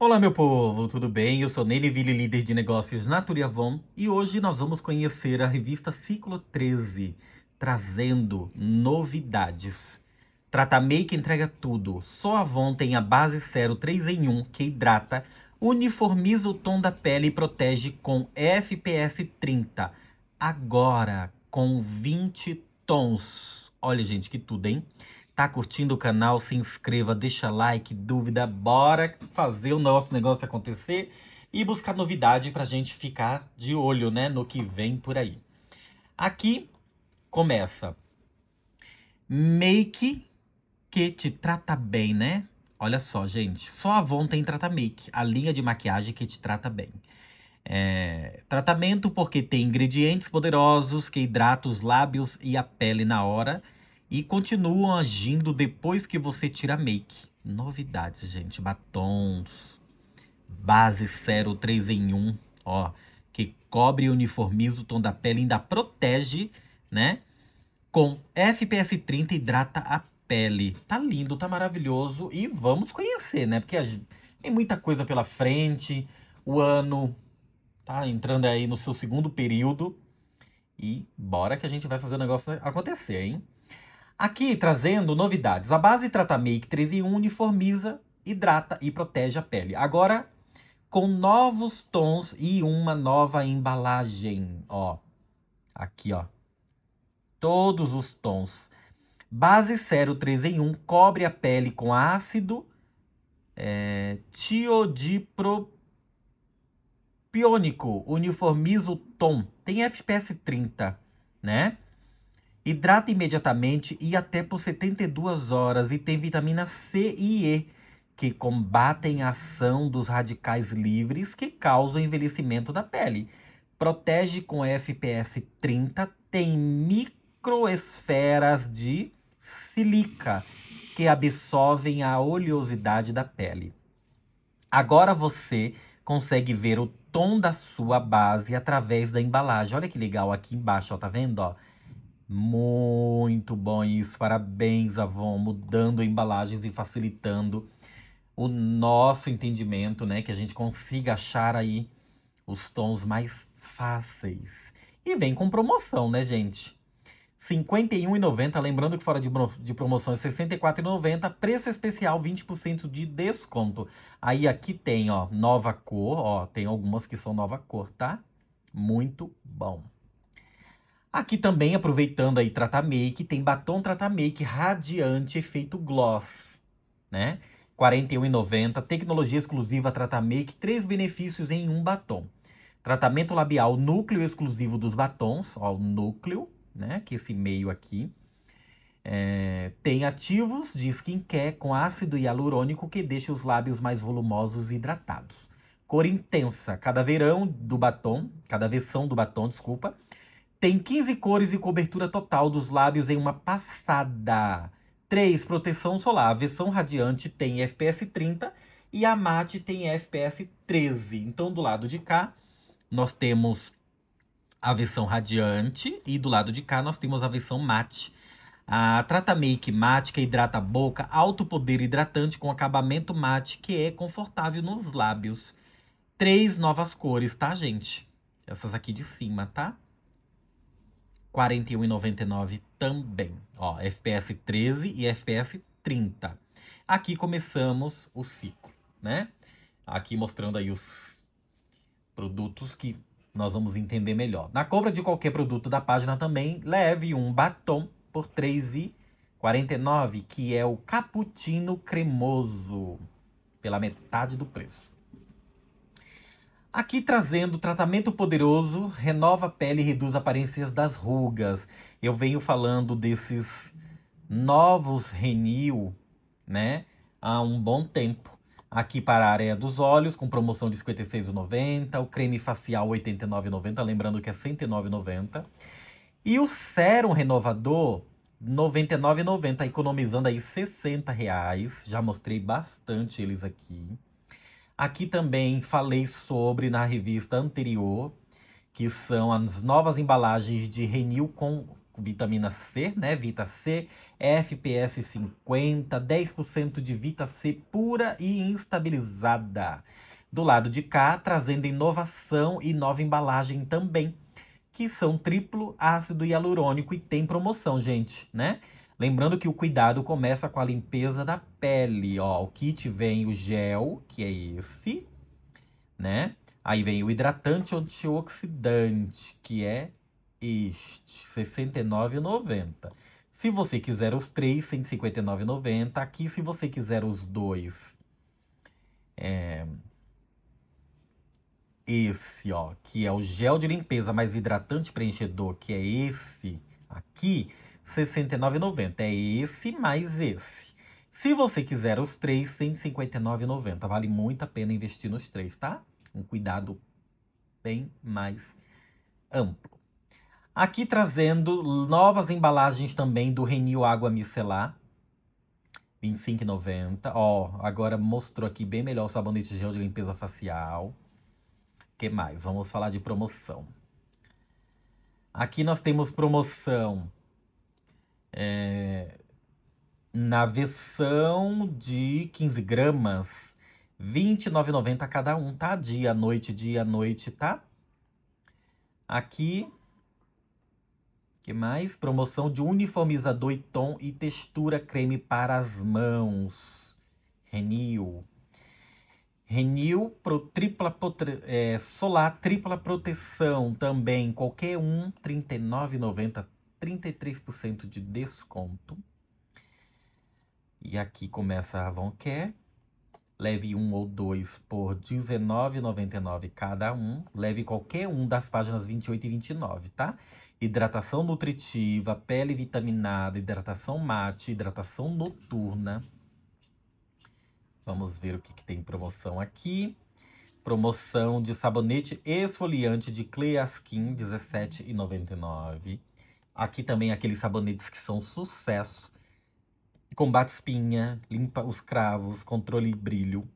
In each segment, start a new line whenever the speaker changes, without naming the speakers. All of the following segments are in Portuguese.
Olá, meu povo, tudo bem? Eu sou Nene Ville, líder de negócios na Turiavon, e hoje nós vamos conhecer a revista Ciclo 13, trazendo novidades. Trata Make entrega tudo. Só a Avon tem a base Cero 3 em 1 que hidrata, uniformiza o tom da pele e protege com FPS 30. Agora, com 20 tons. Olha, gente, que tudo, hein? Tá curtindo o canal? Se inscreva, deixa like, dúvida, bora fazer o nosso negócio acontecer e buscar novidade pra gente ficar de olho, né, no que vem por aí. Aqui começa. Make que te trata bem, né? Olha só, gente. Só a Avon tem Trata Make, a linha de maquiagem que te trata bem. É, tratamento porque tem ingredientes poderosos que hidratam os lábios e a pele na hora e continuam agindo depois que você tira make. Novidades, gente, batons, base 0, 3 em 1, ó, que cobre e uniformiza o tom da pele, ainda protege, né? Com FPS 30 hidrata a pele. Tá lindo, tá maravilhoso e vamos conhecer, né? Porque tem muita coisa pela frente, o ano tá entrando aí no seu segundo período e bora que a gente vai fazer o negócio acontecer, hein? Aqui trazendo novidades. A base Trata Make 1 uniformiza, hidrata e protege a pele. Agora com novos tons e uma nova embalagem, ó. Aqui, ó. Todos os tons. Base Cero 3 em 1 cobre a pele com ácido é, tiodipropiônico. Uniformiza o tom. Tem FPS 30, né? Hidrata imediatamente e até por 72 horas e tem vitamina C e E, que combatem a ação dos radicais livres que causam envelhecimento da pele. Protege com FPS 30, tem microesferas de silica que absorvem a oleosidade da pele. Agora você consegue ver o tom da sua base através da embalagem. Olha que legal aqui embaixo, ó, tá vendo, ó? Muito bom isso, parabéns, Avon, mudando embalagens e facilitando o nosso entendimento, né? Que a gente consiga achar aí os tons mais fáceis. E vem com promoção, né, gente? R$ 51,90. Lembrando que fora de, de promoção é R$ 64,90. Preço especial, 20% de desconto. Aí aqui tem, ó, nova cor. Ó, tem algumas que são nova cor, tá? Muito bom. Aqui também, aproveitando aí Trata Make, tem batom Trata Make Radiante Efeito Gloss, né? R$ 41,90, tecnologia exclusiva Trata Make, três benefícios em um batom. Tratamento labial núcleo exclusivo dos batons, ó, o núcleo, né? Que esse meio aqui. É, tem ativos de skincare com ácido hialurônico que deixa os lábios mais volumosos e hidratados. Cor intensa, cada verão do batom, cada versão do batom, desculpa, tem 15 cores e cobertura total dos lábios em uma passada. 3. Proteção solar. A versão radiante tem FPS 30 e a mate tem FPS 13. Então, do lado de cá, nós temos a versão radiante e do lado de cá nós temos a versão mate. A Trata Make Mate, que hidrata a boca, alto poder hidratante com acabamento mate, que é confortável nos lábios. Três novas cores, tá, gente? Essas aqui de cima, tá? 41,99 também. Ó, FPS 13 e FPS 30. Aqui começamos o ciclo, né? Aqui mostrando aí os produtos que nós vamos entender melhor. Na compra de qualquer produto da página também, leve um batom por R$ 3,49, que é o cappuccino cremoso, pela metade do preço. Aqui trazendo tratamento poderoso, renova a pele e reduz aparências das rugas. Eu venho falando desses novos Renew, né, há um bom tempo. Aqui para a área dos olhos, com promoção de R$ 56,90. O creme facial R$ 89,90, lembrando que é R$ 109,90. E o sérum renovador R$ 99,90, economizando aí R$ 60 reais. Já mostrei bastante eles aqui. Aqui também falei sobre na revista anterior, que são as novas embalagens de Renil com vitamina C, né? Vita C, FPS 50, 10% de Vita C pura e instabilizada. Do lado de cá, trazendo inovação e nova embalagem também, que são triplo ácido hialurônico e tem promoção, gente, né? Lembrando que o cuidado começa com a limpeza da pele, ó. O kit vem o gel, que é esse, né? Aí vem o hidratante antioxidante, que é este, R$ 69,90. Se você quiser os três, R$ 159,90. Aqui, se você quiser os dois, é... Esse, ó, que é o gel de limpeza mais hidratante preenchedor, que é esse aqui, R$ 69,90. É esse mais esse. Se você quiser os três, R$ 159,90. Vale muito a pena investir nos três, tá? Um cuidado bem mais amplo. Aqui trazendo novas embalagens também do Renil Água Micelar. R$ 25,90. Ó, agora mostrou aqui bem melhor o sabonete gel de limpeza facial. que mais? Vamos falar de promoção. Aqui nós temos promoção é, na versão de 15 gramas, R$ 29,90 cada um, tá? Dia, noite, dia, noite, tá? Aqui, que mais? Promoção de uniformizador e tom e textura creme para as mãos. Renew. Renew pro tripla é, solar, tripla proteção também. Qualquer um, R$ 39,90 33% de desconto. E aqui começa a Avoncare. Leve um ou dois por R$19,99 cada um. Leve qualquer um das páginas 28 e 29, tá? Hidratação nutritiva, pele vitaminada, hidratação mate, hidratação noturna. Vamos ver o que, que tem em promoção aqui. Promoção de sabonete esfoliante de Cleaskin, R$17,99. Aqui também aqueles sabonetes que são sucesso. Combate espinha, limpa os cravos, controle brilho.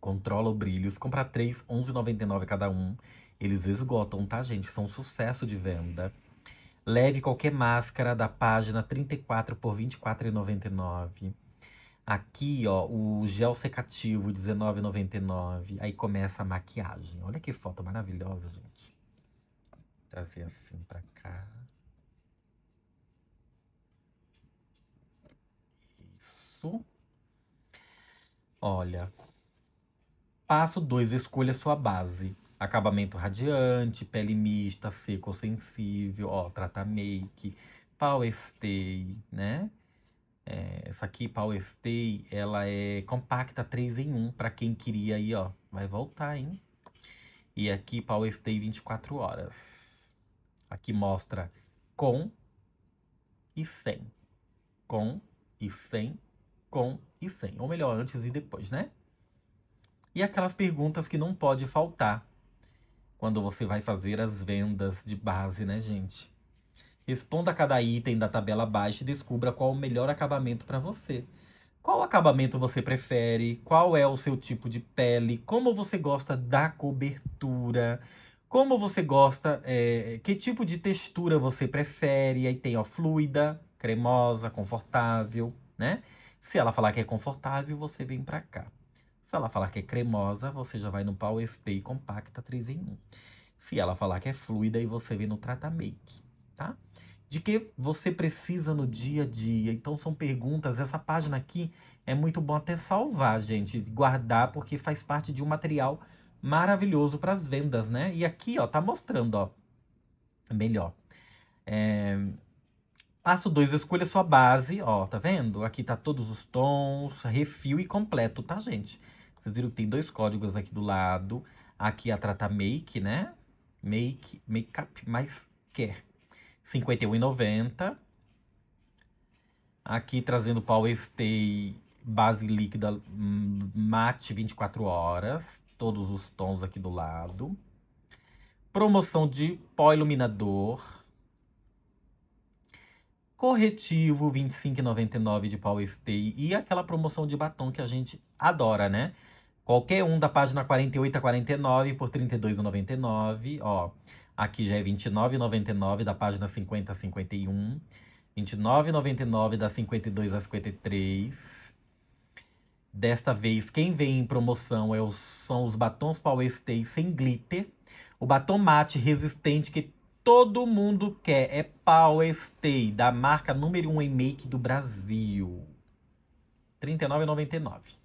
Controla o brilho. Se comprar três, R$11,99 cada um. Eles esgotam, tá, gente? São sucesso de venda. Leve qualquer máscara da página 34 por R$24,99. Aqui, ó, o gel secativo, R$19,99. Aí começa a maquiagem. Olha que foto maravilhosa, gente. Trazer assim pra cá. passo. Olha. Passo 2, escolha sua base. Acabamento radiante, pele mista, seco ou sensível, ó, trata make, power stay, né? É, essa aqui, Power Stay, ela é compacta 3 em 1, para quem queria aí, ó, vai voltar, hein? E aqui, Power Stay 24 horas. Aqui mostra com e sem. Com e sem com e sem. Ou melhor, antes e depois, né? E aquelas perguntas que não pode faltar quando você vai fazer as vendas de base, né, gente? Responda cada item da tabela abaixo e descubra qual o melhor acabamento para você. Qual acabamento você prefere? Qual é o seu tipo de pele? Como você gosta da cobertura? Como você gosta? É, que tipo de textura você prefere? Aí tem ó, fluida, cremosa, confortável, né? Se ela falar que é confortável, você vem pra cá. Se ela falar que é cremosa, você já vai no Power Stay Compacta 3 em 1. Se ela falar que é fluida, aí você vem no Trata Make, tá? De que você precisa no dia a dia. Então são perguntas, essa página aqui é muito bom até salvar, gente, guardar porque faz parte de um material maravilhoso para as vendas, né? E aqui, ó, tá mostrando, ó, melhor. É, Passo 2, escolha sua base, ó, tá vendo? Aqui tá todos os tons, refil e completo, tá, gente? Vocês viram que tem dois códigos aqui do lado. Aqui a trata make, né? Make, makeup mais care. R$ 51,90. Aqui trazendo Power Stay base líquida hum, mate 24 horas. Todos os tons aqui do lado. Promoção de pó iluminador corretivo 25,99 de Power Stay e aquela promoção de batom que a gente adora, né? Qualquer um da página 48 a 49 por R$ 32,99, ó. Aqui já é R$ 29,99 da página 50 a 51, R$ 29,99 da 52 a 53. Desta vez, quem vem em promoção é os, são os batons Power Stay sem glitter. O batom mate resistente que todo mundo quer é Power Stay, da marca número 1 um em make do Brasil. R$ 39,99.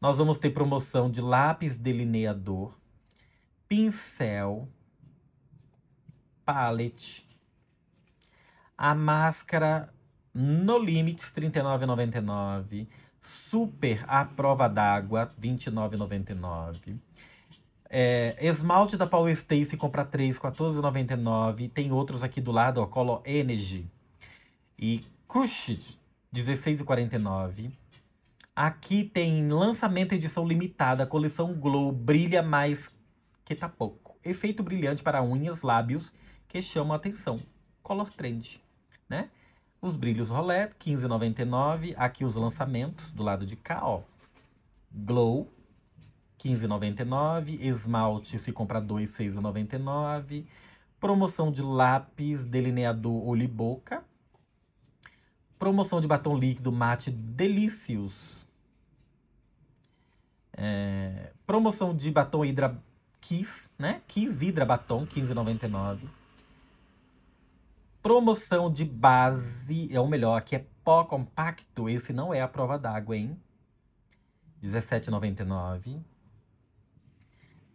Nós vamos ter promoção de lápis delineador, pincel, palette, a máscara No Limits, R$ 39,99. Super à prova d'água, R$ 29,99. É, esmalte da Power Stacy, compra 3, 14,99. Tem outros aqui do lado, ó, Color Energy. E Crushed, 16,49. Aqui tem lançamento edição limitada, coleção Glow, brilha mais que tá pouco. Efeito brilhante para unhas, lábios, que chamam a atenção. Color Trend, né? Os brilhos Rolé, 15,99. Aqui os lançamentos, do lado de cá, ó. Glow, 15,99. Esmalte, se comprar dois, 6,99. Promoção de lápis delineador Oliboca. Promoção de batom líquido mate Delícios. É, promoção de batom Hidra Kiss, né? Kiss Hidra Batom, 15,99. Promoção de base, é o melhor, aqui é pó compacto. Esse não é a prova d'água, hein? R$17,99.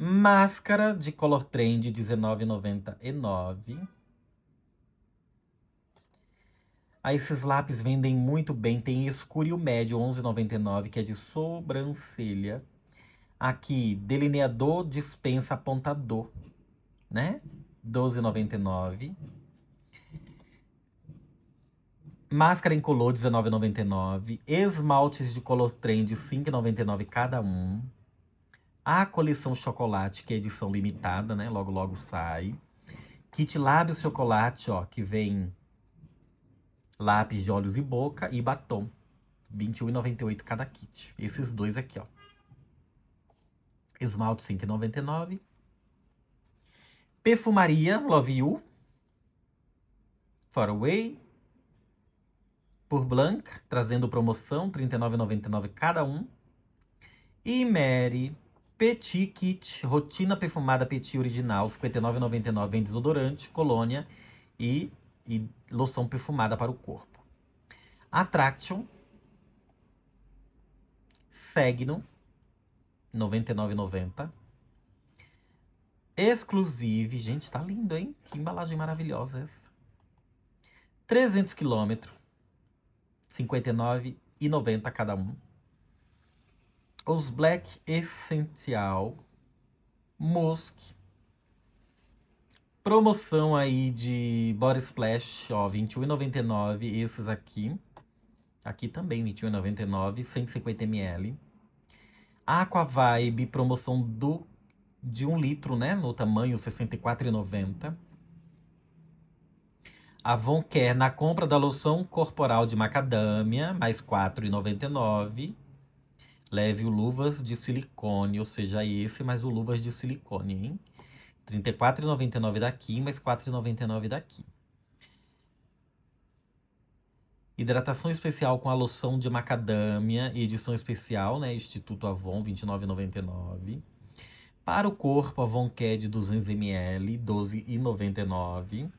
Máscara de Color Trend, R$19,99. Aí esses lápis vendem muito bem. Tem escuro e o médio, 11,99, que é de sobrancelha. Aqui, delineador, dispensa, apontador, né? 12,99. Máscara color R$19,99. Esmaltes de color trend, R$5,99 cada um. A coleção Chocolate, que é edição limitada, né? Logo, logo sai. Kit Lábios Chocolate, ó, que vem lápis de olhos e boca e batom. R$ 21,98 cada kit. Esses dois aqui, ó. Esmalte R$ 5,99. Perfumaria Love You. Far Away. Por Blanc, trazendo promoção, R$ 39,99 cada um. E Mary, Petit Kit, rotina perfumada Petit original, 59,99 vem desodorante, colônia e, e loção perfumada para o corpo. Attraction, Segno, 99,90. Exclusive, gente, tá lindo, hein? Que embalagem maravilhosa essa. 300 quilômetros, 59,90 cada um os Black Essential Musk, promoção aí de Body Splash, ó, 21,99, esses aqui. Aqui também, 21,99, 150ml. Aqua Vibe, promoção do, de 1 um litro, né, no tamanho 64,90. Avon Care, na compra da loção corporal de macadâmia, mais 4,99. Leve o luvas de silicone, ou seja, esse mais o luvas de silicone, hein? R$ 34,99 daqui, mais R$ 4,99 daqui. Hidratação especial com a loção de macadâmia, e edição especial, né? Instituto Avon, R$ 29,99. Para o corpo, Avon Cad 200ml, R$ 12,99.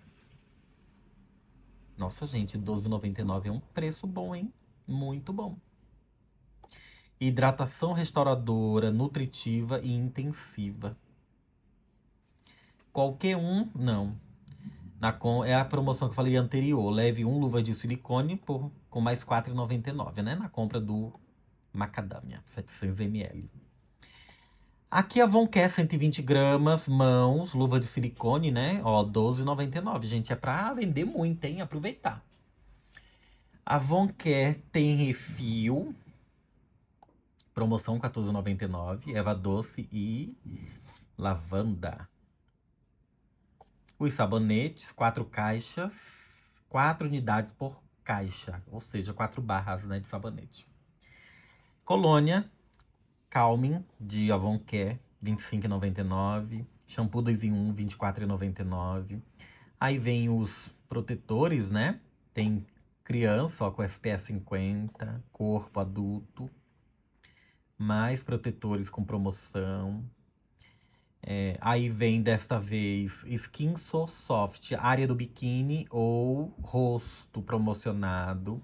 Nossa, gente, R$ 12,99 é um preço bom, hein? Muito bom hidratação restauradora, nutritiva e intensiva. Qualquer um, não. Na com, é a promoção que eu falei anterior. Leve um luva de silicone por, com mais R$ 4,99, né? Na compra do Macadâmia, 700ml. Aqui a Vonquer, 120 gramas, mãos, luva de silicone, né? Ó, 12,99. Gente, é pra vender muito, hein? Aproveitar. A Vonquer tem refil, Promoção 14,99. Eva doce e lavanda. Os sabonetes, quatro caixas, quatro unidades por caixa, ou seja, quatro barras né, de sabonete. Colônia Calming de Avoncare, R$ 25,99. Shampoo 2 em 1, R$24,99. Aí vem os protetores, né? Tem criança, ó, com FPS 50, corpo adulto, mais protetores com promoção. É, aí vem desta vez Skin So Soft, área do biquíni ou rosto promocionado.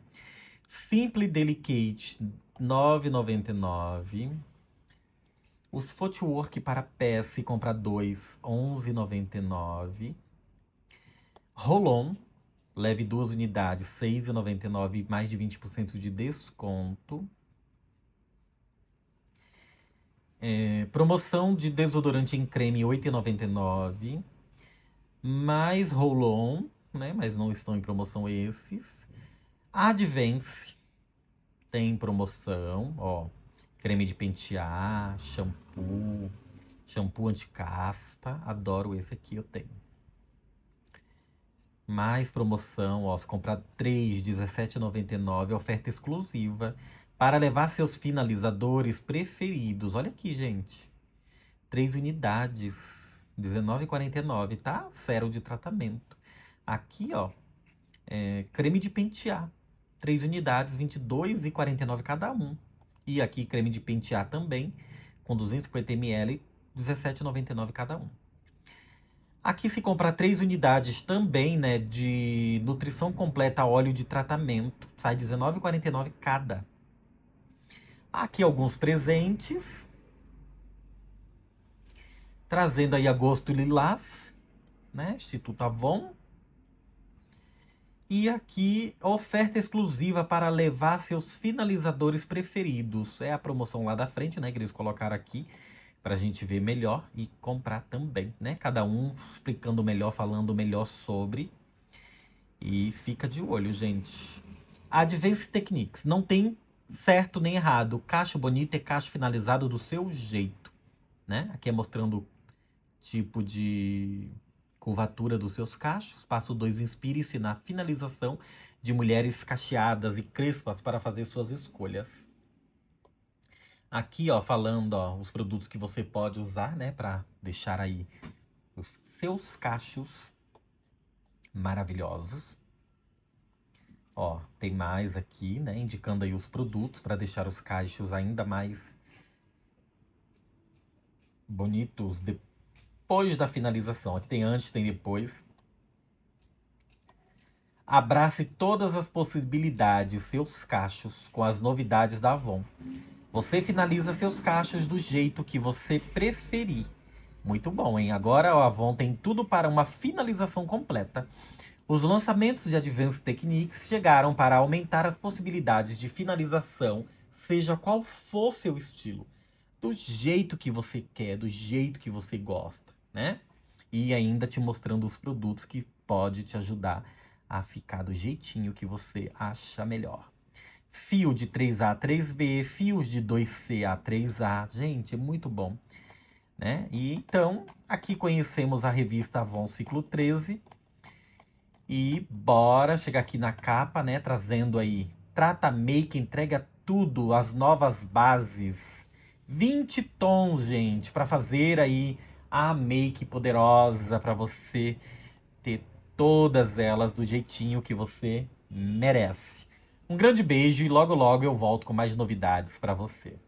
Simple Delicate, 9,99. Os Footwork para pé, se compra 2, 11,99. Rolon, leve duas unidades, 6,99, mais de 20% de desconto. É, promoção de desodorante em creme R$ 8,99. Mais Rolon, né? Mas não estão em promoção esses. Advance tem promoção, ó. Creme de pentear, shampoo, shampoo anti-caspa. Adoro esse aqui, eu tenho. Mais promoção, ó. Se comprar 3, R$17,99. Oferta exclusiva para levar seus finalizadores preferidos. Olha aqui, gente. Três unidades, R$19,49, tá? Zero de tratamento. Aqui, ó, é, creme de pentear. Três unidades, R$22,49 cada um. E aqui, creme de pentear também, com 250ml, R$17,99 cada um. Aqui se comprar três unidades também, né, de nutrição completa óleo de tratamento, sai R$19,49 cada. Aqui alguns presentes. Trazendo aí agosto lilás, né? Instituto tá Avon. E aqui, oferta exclusiva para levar seus finalizadores preferidos. É a promoção lá da frente, né? Que eles colocaram aqui para a gente ver melhor e comprar também, né? Cada um explicando melhor, falando melhor sobre. E fica de olho, gente. Advanced Techniques. Não tem certo nem errado. Cacho bonito é cacho finalizado do seu jeito, né? Aqui é mostrando tipo de curvatura dos seus cachos. Passo 2, inspire-se na finalização de mulheres cacheadas e crespas para fazer suas escolhas. Aqui, ó, falando, ó, os produtos que você pode usar, né, para deixar aí os seus cachos maravilhosos. Ó, tem mais aqui, né? Indicando aí os produtos para deixar os caixos ainda mais bonitos depois da finalização. Aqui tem antes, tem depois. Abrace todas as possibilidades, seus cachos, com as novidades da Avon. Você finaliza seus cachos do jeito que você preferir. Muito bom, hein? Agora a Avon tem tudo para uma finalização completa. Os lançamentos de Advanced Techniques chegaram para aumentar as possibilidades de finalização, seja qual for seu estilo, do jeito que você quer, do jeito que você gosta, né? E ainda te mostrando os produtos que pode te ajudar a ficar do jeitinho que você acha melhor. Fio de 3A a 3B, fios de 2C a 3A, gente, é muito bom. Né? E então, aqui conhecemos a revista Avon Ciclo 13, e bora chegar aqui na capa, né? Trazendo aí Trata Make, entrega tudo, as novas bases. 20 tons, gente, para fazer aí a make poderosa para você ter todas elas do jeitinho que você merece. Um grande beijo e logo logo eu volto com mais novidades para você.